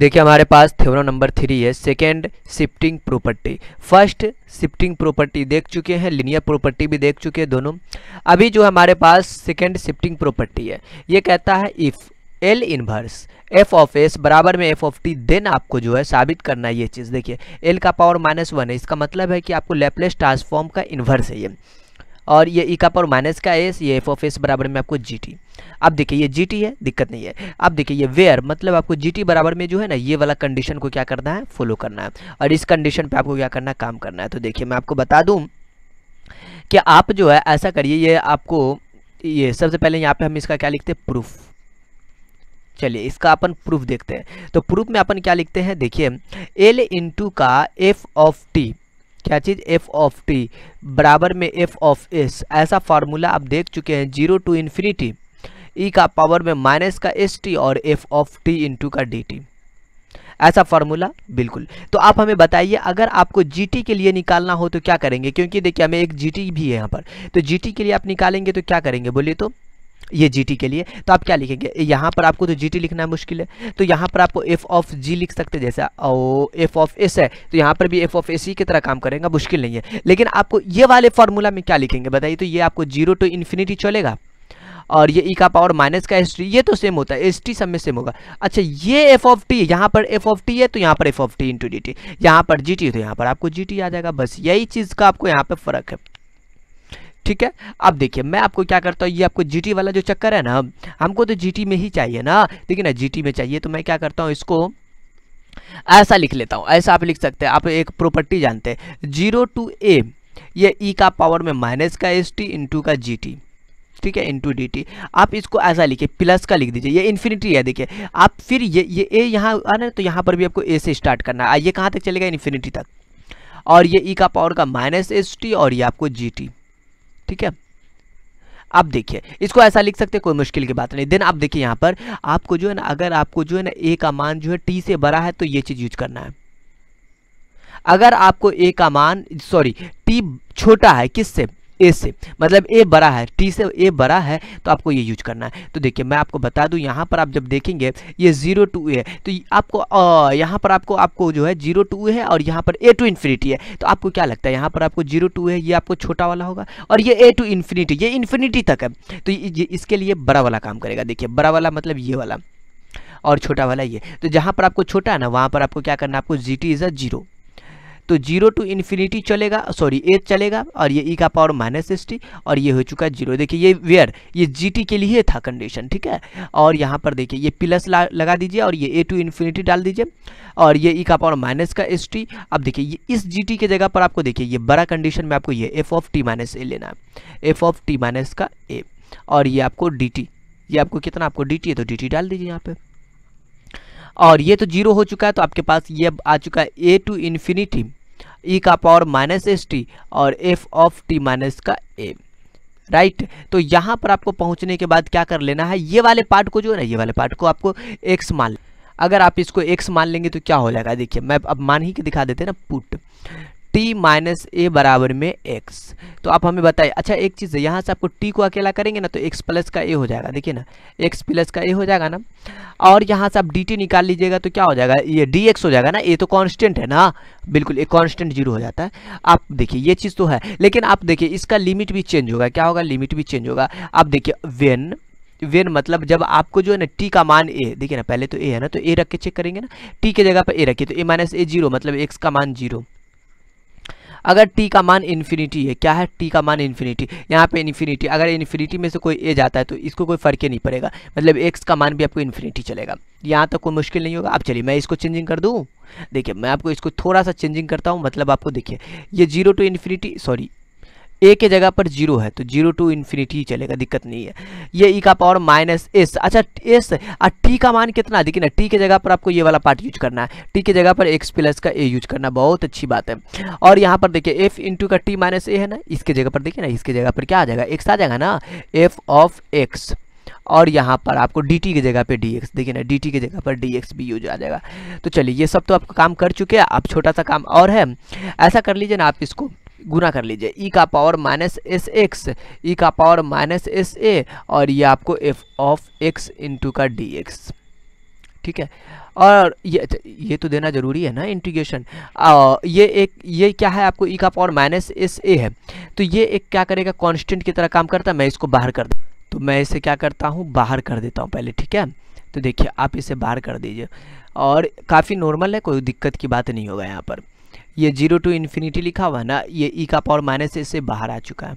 देखिए हमारे पास थ्योरम नंबर थ्री है second shifting property first shifting property देख चुके हैं लिनियर प्रॉपर्टी भी देख चुके हैं दोनों अभी जो हमारे पास सेकेंड शिफ्टिंग प्रॉपर्टी है ये कहता है if l inverse f of s बराबर में एफ ऑफ टी देन आपको जो है साबित करना है ये चीज़ देखिए एल का पावर माइनस वन है इसका मतलब है कि आपको लेपलेस ट्रांसफॉर्म का इन्वर्स है ये और ये ई e का पावर माइनस का एस ये एफ ऑफ एस बराबर में आपको जी टी अब देखिए ये जी टी है दिक्कत नहीं है अब देखिए ये वेयर मतलब आपको जी टी बराबर में जो है ना ये वाला कंडीशन को क्या करना है फॉलो करना है और इस कंडीशन पे आपको क्या करना है काम करना है तो देखिए मैं आपको बता दूँ कि आप जो है ऐसा करिए ये आपको ये सबसे पहले यहाँ पर हम इसका क्या लिखते हैं प्रूफ चलिए इसका अपन प्रूफ देखते हैं तो प्रूफ में अपन क्या लिखते हैं देखिए एल इंटू का एफ ऑफ टी क्या चीज़ एफ ऑफ टी बराबर में एफ ऑफ एस ऐसा फार्मूला आप देख चुके हैं जीरो टू इन्फिनिटी ई का पावर में माइनस का एस टी और एफ ऑफ टी इंटू का डी टी ऐसा फार्मूला बिल्कुल तो आप हमें बताइए अगर आपको टी के लिए निकालना हो तो क्या करेंगे क्योंकि देखिए हमें एक टी भी है यहाँ पर तो टी के लिए आप निकालेंगे तो क्या करेंगे बोलिए तो ये जी के लिए तो आप क्या लिखेंगे यहाँ पर आपको तो जी लिखना मुश्किल है तो यहाँ पर आपको एफ ऑफ जी लिख सकते हैं जैसा एफ ऑफ एस है तो यहाँ पर भी एफ ऑफ एस की तरह काम करेगा मुश्किल नहीं है लेकिन आपको ये वाले फार्मूला में क्या लिखेंगे बताइए तो ये आपको जीरो टू इन्फिनिटी चलेगा और ये ई e का पावर माइनस का एस टी ये तो सेम होता है एस टी सब में सेम होगा अच्छा ये एफ ऑफ टी यहाँ पर एफ ऑफ टी है तो यहाँ पर f of t into d t यहाँ पर जी टी तो यहाँ पर आपको जी टी आ जाएगा बस यही चीज़ का आपको यहाँ पर फर्क है ठीक है अब देखिए मैं आपको क्या करता हूँ ये आपको जीटी वाला जो चक्कर है ना हमको तो जीटी में ही चाहिए ना देखिए ना जीटी में चाहिए तो मैं क्या करता हूँ इसको ऐसा लिख लेता हूँ ऐसा आप लिख सकते हैं आप एक प्रॉपर्टी जानते हैं जीरो टू ए ये ई e का पावर में माइनस का एस टी इंटू का जी टी ठीक है इंटू डी टी आप इसको ऐसा लिखिए प्लस का लिख दीजिए ये इन्फिनिटी है देखिए आप फिर ये ये ए यहाँ आना तो यहाँ पर भी आपको ए से स्टार्ट करना है ये कहाँ तक चलेगा इन्फिनिटी तक और ये ई e का पावर का माइनस एस टी और ये आपको जी टी ठीक है आप देखिए इसको ऐसा लिख सकते हैं कोई मुश्किल की बात नहीं देन आप देखिए यहां पर आपको जो है ना अगर आपको जो है ना ए का मान जो है टी से बड़ा है तो ये चीज़ यूज करना है अगर आपको ए का मान सॉरी टी छोटा है किससे ए से मतलब ए बड़ा है टी से ए बड़ा है तो आपको ये यूज करना है तो देखिए मैं आपको बता दूँ यहाँ पर आप जब देखेंगे ये जीरो टू ए तो आपको यहाँ पर आपको आपको जो है जीरो टू है और यहाँ पर ए टू इन्फिनिटी है तो आपको क्या लगता है यहाँ पर आपको जीरो टू है ये आपको छोटा वाला होगा और ये ए टू इन्फिनिटी ये इन्फिनिटी तक है तो ये इसके लिए बड़ा वाला काम करेगा देखिए बड़ा वाला मतलब ये वाला और छोटा वाला ये तो जहाँ पर आपको छोटा है ना वहाँ पर आपको क्या करना है आपको g t is a zero तो जीरो टू इन्फिनिटी चलेगा सॉरी एच चलेगा और ये ई e का पावर माइनस टी और ये हो चुका है जीरो देखिए ये वेयर ये जी टी के लिए था कंडीशन ठीक है और यहाँ पर देखिए ये प्लस लगा दीजिए और ये ए टू इन्फिनिटी डाल दीजिए और ये ई e का पावर माइनस का एस टी अब देखिए ये इस जी टी के जगह पर आपको देखिए ये बड़ा कंडीशन में आपको ये f of t minus a लेना है एफ ऑफ टी माइनस का ए और ये आपको डी टी ये आपको कितना आपको डी टी है तो डी टी डाल दीजिए यहाँ पर और ये तो जीरो हो चुका है तो आपके पास ये आ चुका है a to infinity e e का पावर माइनस एस टी और एफ ऑफ टी माइनस का ए राइट right? तो यहाँ पर आपको पहुँचने के बाद क्या कर लेना है ये वाले पार्ट को जो है ना ये वाले पार्ट को आपको एक्स मान अगर आप इसको एक्स मान लेंगे तो क्या हो जाएगा देखिए मैं अब मान ही के दिखा देते ना पुट टी माइनस ए बराबर में एक्स तो आप हमें बताइए अच्छा एक चीज़ है यहाँ से आपको टी को अकेला करेंगे ना तो एक्स प्लस का ए हो जाएगा देखिए ना एक्स प्लस का ए हो जाएगा ना और यहाँ से आप डी टी निकाल लीजिएगा तो क्या हो जाएगा ये डी एक्स हो जाएगा ना ए तो कांस्टेंट है ना बिल्कुल ये कांस्टेंट जीरो हो जाता है आप देखिए ये चीज़ तो है लेकिन आप देखिए इसका लिमिट भी चेंज होगा क्या होगा लिमिट भी चेंज होगा आप देखिए वेन वेन मतलब जब आपको जो है ना टी का मान ए देखिए ना पहले तो ए है ना तो ए रख के चेक करेंगे ना टी के जगह पर ए रखिए तो ए माइनस ए जीरो मतलब एक्स का मान जीरो अगर टी का मान इन्फिनिटी है क्या है टी का मान इन्फिनिटी यहाँ पे इन्फिनिटी अगर इन्फिनिटी में से कोई ए जाता है तो इसको कोई फर्क ही नहीं पड़ेगा मतलब एक्स का मान भी आपको इन्फिनिटी चलेगा यहाँ तक कोई मुश्किल नहीं होगा अब चलिए मैं इसको चेंजिंग कर दूँ देखिए मैं आपको इसको थोड़ा सा चेंजिंग करता हूँ मतलब आपको देखिए ये zero to infinity sorry a के जगह पर जीरो है तो जीरो टू इन्फिनिटी चलेगा दिक्कत नहीं है ये ई e का पावर माइनस एस अच्छा एस और टी का मान कितना देखिए ना टी के जगह पर आपको ये वाला पार्ट यूज करना है टी के जगह पर एक्स प्लस का ए यूज करना बहुत अच्छी बात है और यहाँ पर देखिए एफ इंटू का टी माइनस ए है ना इसके जगह पर देखिए ना इसके जगह पर क्या आ जाएगा एक्स आ जाएगा ना एफ ऑफ एक्स और यहाँ पर आपको डी टी की जगह पर डी एक्स देखिए ना डी टी की जगह पर डी एक्स भी यूज आ जाएगा तो चलिए ये सब तो आपका काम कर चुके हैं आप छोटा सा काम और है ऐसा कर लीजिए ना आप इसको गुना कर लीजिए ई e का power minus s x e का पावर माइनस एस ए और ये आपको एफ ऑफ एक्स इंटू का डी एक्स ठीक है और ये तो, ये तो देना ज़रूरी है ना इंटीग्रेशन ये एक ये क्या है आपको ई e का पावर माइनस एस ए है तो ये एक क्या करेगा कांस्टेंट की तरह काम करता है मैं इसको बाहर कर तो मैं इसे क्या करता हूँ बाहर कर देता हूँ पहले ठीक है तो देखिए आप इसे बाहर कर दीजिए और काफ़ी नॉर्मल है कोई दिक्कत की बात नहीं होगा यहाँ पर ये जीरो टू इन्फिनिटी लिखा हुआ ना ये ई e का पावर माइनस इससे बाहर आ चुका है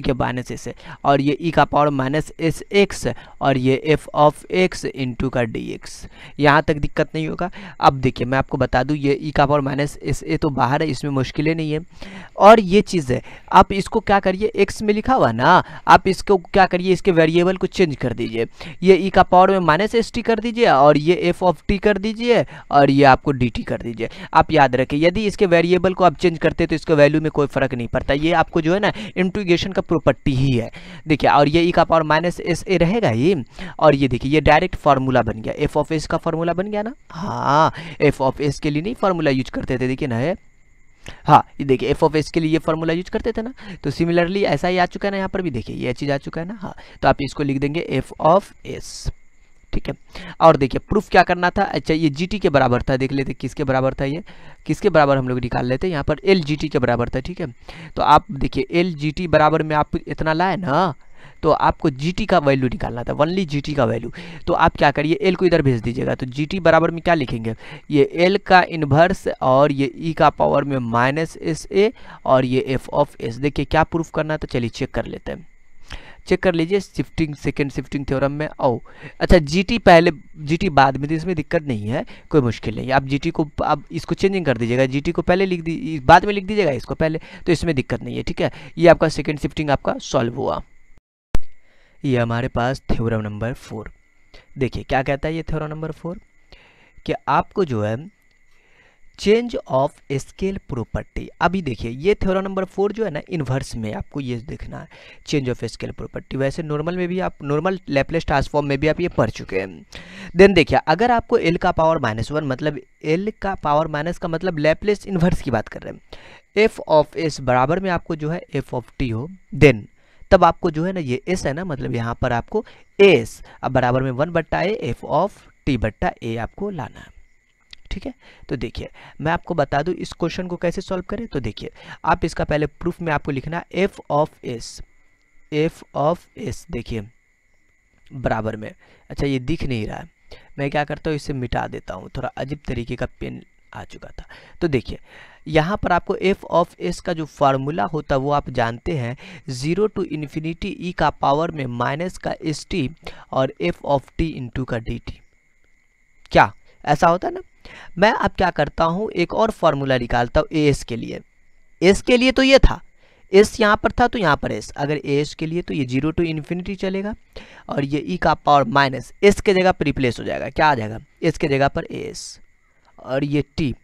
ठीक माइनस एस और ये ई e का पावर माइनस एस एक्स और ये एफ ऑफ एक्स इंटू का डी एक्स यहाँ तक दिक्कत नहीं होगा अब देखिए मैं आपको बता दूँ ये ई e का पावर माइनस एस ए तो बाहर है इसमें मुश्किलें नहीं है और ये चीज़ है आप इसको क्या करिए एक्स में लिखा हुआ ना आप इसको क्या करिए इसके वेरिएबल को चेंज कर दीजिए ये ई e का पावर में माइनस एस टी कर दीजिए और ये एफ ऑफ टी कर दीजिए और ये आपको डी टी कर दीजिए आप याद रखें यदि इसके वेरिएबल को आप चेंज करते तो इसके वैल्यू में कोई फर्क नहीं पड़ता ये आपको जो है ना इंटीग्रेशन का प्रॉपर्टी ही है देखिए और ये ई का पावर माइनस एस ए रहेगा ही और ये देखिए ये डायरेक्ट फार्मूला बन गया एफ ऑफ एस का फार्मूला बन गया ना हाँ एफ ऑफ एस के लिए नहीं फार्मूला यूज करते थे देखिए ना है हाँ ये देखिए एफ ऑफ एस के लिए ये फार्मूला यूज करते थे ना तो सिमिलरली ऐसा ही आ चुका है ना यहाँ पर भी देखिए ये चीज़ आ चुका है ना हाँ तो आप इसको लिख देंगे एफ ऑफ एस ठीक है और देखिए प्रूफ क्या करना था अच्छा ये जी के बराबर था देख लेते किसके बराबर था ये किसके बराबर हम लोग निकाल लेते यहाँ पर एल के बराबर था ठीक है तो आप देखिए एल बराबर में आप इतना लाए ना तो आपको जी का वैल्यू निकालना था वनली जी का वैल्यू तो आप क्या करिए एल को इधर भेज दीजिएगा तो जी बराबर में क्या लिखेंगे ये एल का इन्वर्स और ये ई e का पावर में माइनस एस ए और ये एफ ऑफ एस देखिए क्या प्रूफ करना था चलिए चेक कर लेते हैं चेक कर लीजिए शिफ्टिंग सेकेंड शिफ्टिंग थ्योरम में ओ अच्छा जीटी पहले जीटी बाद में तो इसमें दिक्कत नहीं है कोई मुश्किल नहीं आप जीटी को आप इसको चेंजिंग कर दीजिएगा जीटी को पहले लिख दी बाद में लिख दीजिएगा इसको पहले तो इसमें दिक्कत नहीं है ठीक है ये आपका सेकेंड शिफ्टिंग आपका सॉल्व हुआ ये हमारे पास थ्योरम नंबर फोर देखिए क्या कहता है ये थ्योरम नंबर फोर कि आपको जो है चेंज ऑफ स्केल प्रॉपर्टी अभी देखिए ये थ्योरा नंबर फोर जो है ना इन्वर्स में आपको ये देखना है चेंज ऑफ स्केल प्रॉपर्टी वैसे नॉर्मल में भी आप नॉर्मल लेपलेस ट्रांसफॉर्म में भी आप ये पढ़ चुके हैं देन देखिए अगर आपको एल का पावर माइनस वन मतलब एल का पावर माइनस का मतलब लेपलेस इन्वर्स की बात कर रहे हैं एफ ऑफ एस बराबर में आपको जो है एफ ऑफ टी हो देन तब आपको जो है ना ये एस है ना मतलब यहाँ पर आपको एस अब बराबर में वन बट्टा ए एफ ऑफ टी बट्टा ए आपको लाना है ठीक है तो देखिए मैं आपको बता दूं इस क्वेश्चन को कैसे सॉल्व करें तो देखिए आप इसका पहले प्रूफ में आपको लिखना f of s f of s देखिए बराबर में अच्छा ये दिख नहीं रहा है मैं क्या करता हूँ इसे मिटा देता हूँ थोड़ा अजीब तरीके का पेन आ चुका था तो देखिए यहाँ पर आपको एफ ऑफ एस का जो फार्मूला होता है वो आप जानते हैं ज़ीरो टू इन्फिनिटी ई का पावर में माइनस का एस टी और एफ ऑफ टी इंटू का डी टी क्या ऐसा होता है ना मैं अब क्या करता हूँ एक और फार्मूला निकालता हूँ ए एस के लिए एस के लिए तो ये था एस यहाँ पर था तो यहाँ पर एस अगर एस के लिए तो ये जीरो टू इन्फिनिटी चलेगा और ये ई e का पावर माइनस एस के जगह पर रिप्लेस हो जाएगा क्या आ जाएगा एस के जगह पर एस और ये टी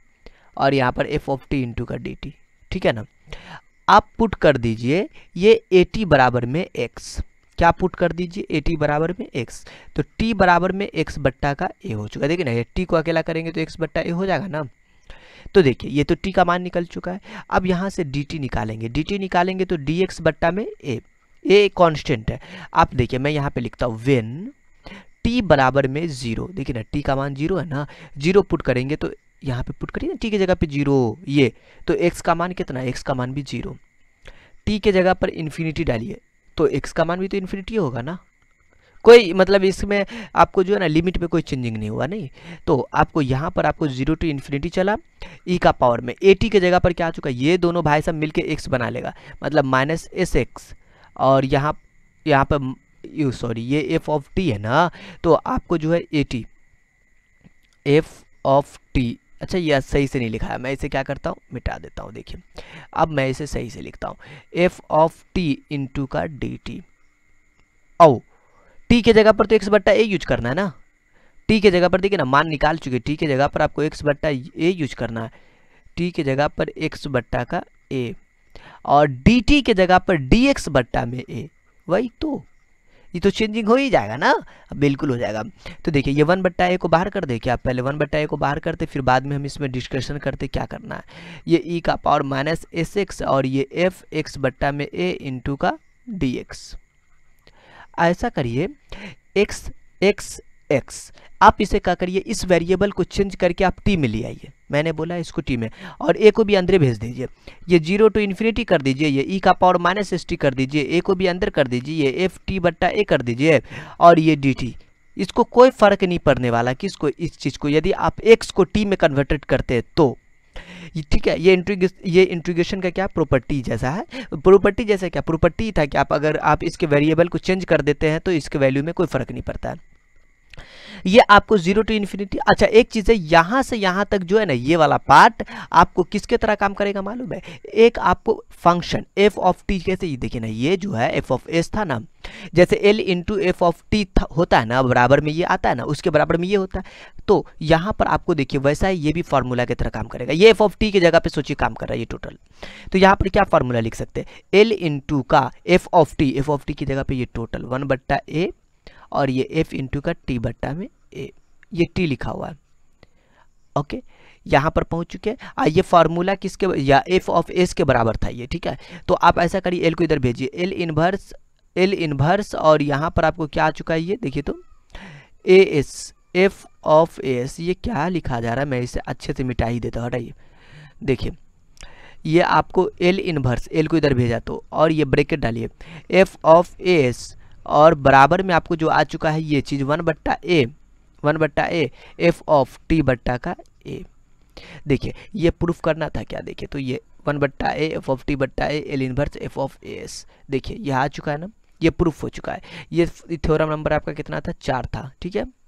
और यहाँ पर एफ ऑफ टी इंटू का डी टी ठीक है ना आप पुट कर दीजिए ये ए टी बराबर में एक्स क्या पुट कर दीजिए ए टी बराबर में एक्स तो टी बराबर में एक्स बट्टा का ए हो चुका है देखिए ना ये टी को अकेला करेंगे तो एक्स बट्टा ए हो जाएगा ना तो देखिए ये तो टी का मान निकल चुका है अब यहाँ से डी टी निकालेंगे डी टी निकालेंगे तो डी एक्स बट्टा में ए ए कॉन्स्टेंट है आप देखिए मैं यहाँ पे लिखता हूँ वेन टी बराबर में जीरो देखिए ना टी का मान जीरो है ना जीरो पुट करेंगे तो यहाँ पे पुट करिए ना टी की जगह पे जीरो ये तो एक्स का मान कितना एक्स का मान भी जीरो टी के जगह पर इन्फिनिटी डालिए तो एक्स का मान भी तो इन्फिनिटी होगा ना कोई मतलब इसमें आपको जो है ना लिमिट में कोई चेंजिंग नहीं हुआ नहीं तो आपको यहाँ पर आपको जीरो टू इन्फिनिटी चला ई e का पावर में ए टी के जगह पर क्या आ चुका है ये दोनों भाई सब मिलके एक्स बना लेगा मतलब माइनस एस एक्स और यहाँ यहाँ पर यू सॉरी ये एफ ऑफ टी है ना तो आपको जो है a t f of t अच्छा यह सही से नहीं लिखा है मैं इसे क्या करता हूँ मिटा देता हूँ देखिए अब मैं इसे सही से लिखता हूँ एफ ऑफ टी इंटू का डी टी ओ टी के जगह पर तो एक्स बट्टा ए यूज करना है ना टी के जगह पर देखिए ना मान निकाल चुके टी के जगह पर आपको एक्स बट्टा ए यूज करना है टी के जगह पर एक्स बट्टा का ए और डी टी के जगह पर डी एक्स बट्टा में ए वही तो ये तो चेंजिंग हो ही जाएगा ना बिल्कुल हो जाएगा तो देखिए ये वन बट्टा ए को बाहर कर देखिए आप पहले वन बट्टा ए को बाहर करते फिर बाद में हम इसमें डिस्कशन करते क्या करना है ये ई e का पावर माइनस एस एक्स और ये एफ एक्स बट्टा में ए इंटू का डी एक्स ऐसा करिए एक्स एक्स एक्स आप इसे क्या करिए इस वेरिएबल को चेंज करके आप टी में ले आइए मैंने बोला इसको टी में और ए को भी अंदर भेज दीजिए ये जीरो टू इन्फिनिटी कर दीजिए ये ई e का पावर माइनस एस टी कर दीजिए ए को भी अंदर कर दीजिए ये एफ टी बट्टा ए कर दीजिए और ये डी टी इसको कोई फ़र्क नहीं पड़ने वाला कि इसको इस चीज़ को यदि आप एक्स को टी में कन्वर्टेड करते हैं तो ठीक है ये इंट्रीगे ये इंट्रीगेशन का क्या प्रॉपर्टी जैसा है प्रॉपर्टी जैसा क्या प्रॉपर्टी था कि आप अगर आप इसके वेरिएबल को चेंज कर देते हैं तो इसके वैल्यू में कोई फ़र्क नहीं पड़ता है ये आपको जीरो टू इन्फिनिटी अच्छा एक चीज़ है यहाँ से यहाँ तक जो है ना ये वाला पार्ट आपको किसके तरह काम करेगा मालूम है एक आपको फंक्शन एफ ऑफ टी कैसे ये देखिए ना ये जो है एफ ऑफ एस था ना जैसे l into f of t होता है ना बराबर में ये आता है ना उसके बराबर में ये होता है तो यहाँ पर आपको देखिए वैसा ही ये भी फार्मूला की तरह काम करेगा ये एफ ऑफ टी की जगह पे सोचिए काम कर रहा है ये टोटल तो यहाँ पर क्या फार्मूला लिख सकते हैं एल इंटू का f of t f of t की जगह पे ये टोटल वन बट्टा ए और ये एफ इंटू का टी बट्टा में ए ये टी लिखा हुआ है ओके यहाँ पर पहुँच चुके हैं आ ये फार्मूला किसके या एफ ऑफ एस के बराबर था ये ठीक है तो आप ऐसा करिए एल को इधर भेजिए एल इनवर्स एल इनवर्स और यहाँ पर आपको क्या आ चुका है ये देखिए तो a s f of s ये क्या लिखा जा रहा है मैं इसे अच्छे से मिटा ही देता हूँ हटाइए देखिए ये आपको एल इनवर्स एल को इधर भेजा तो और ये ब्रेकेट डालिए एफ ऑफ एस और बराबर में आपको जो आ चुका है ये चीज़ वन बट्टा ए वन बट्टा ए एफ ऑफ टी बट्टा का ए देखिए ये प्रूफ करना था क्या देखिए तो ये वन बट्टा ए एफ ऑफ टी बट्टा a l inverse f of a s देखिए यह आ चुका है ना ये प्रूफ हो चुका है ये थ्योरम नंबर आपका कितना था चार था ठीक है